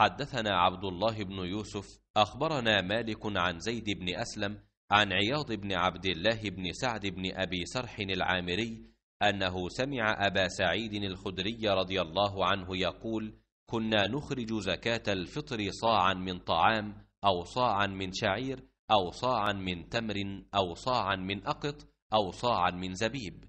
حدثنا عبد الله بن يوسف أخبرنا مالك عن زيد بن أسلم عن عياض بن عبد الله بن سعد بن أبي سرح العامري أنه سمع أبا سعيد الخدري رضي الله عنه يقول كنا نخرج زكاة الفطر صاعا من طعام أو صاعا من شعير أو صاعا من تمر أو صاعا من أقط أو صاعا من زبيب